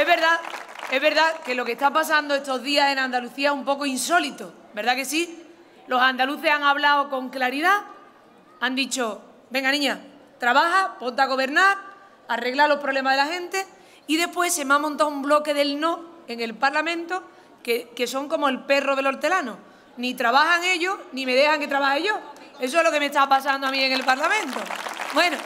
Es verdad, es verdad que lo que está pasando estos días en Andalucía es un poco insólito, ¿verdad que sí? Los andaluces han hablado con claridad, han dicho, venga niña, trabaja, ponte a gobernar, arregla los problemas de la gente y después se me ha montado un bloque del no en el Parlamento que, que son como el perro del hortelano. Ni trabajan ellos, ni me dejan que trabaje yo. Eso es lo que me está pasando a mí en el Parlamento. Bueno,